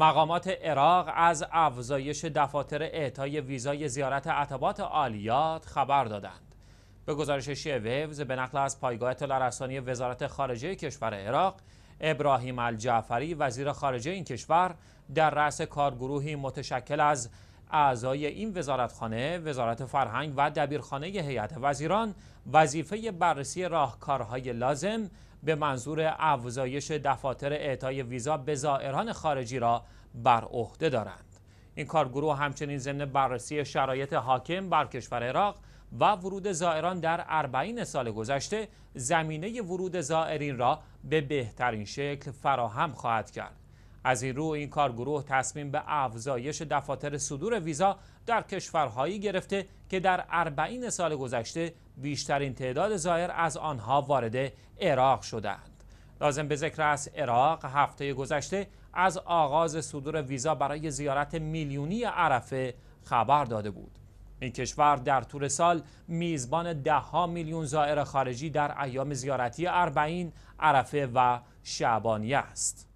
مقامات عراق از افزایش دفاتر اعطای ویزای زیارت عتبات عالیات خبر دادند. به گزارش ویوز به نقل از پایگاه تلرسانی وزارت خارجه کشور عراق، ابراهیم الجعفری وزیر خارجه این کشور در رأس کارگروهی متشکل از اعضای این وزارتخانه، وزارت فرهنگ و دبیرخانه هیئت وزیران وظیفه بررسی راهکارهای لازم به منظور افزایش دفاتر اعطای ویزا به زائران خارجی را بر عهده دارند این کارگروه همچنین ضمن بررسی شرایط حاکم بر کشور عراق و ورود زائران در اربعین سال گذشته زمینه ورود زائرین را به بهترین شکل فراهم خواهد کرد از این رو این کارگروه تصمیم به افزایش دفاتر صدور ویزا در کشورهایی گرفته که در اربعین سال گذشته بیشترین تعداد زائر از آنها وارد عراق شدند لازم به ذکر است عراق هفته گذشته از آغاز صدور ویزا برای زیارت میلیونی عرفه خبر داده بود این کشور در طول سال میزبان دهها میلیون زائر خارجی در ایام زیارتی اربعین، عرفه و شعبانیه است.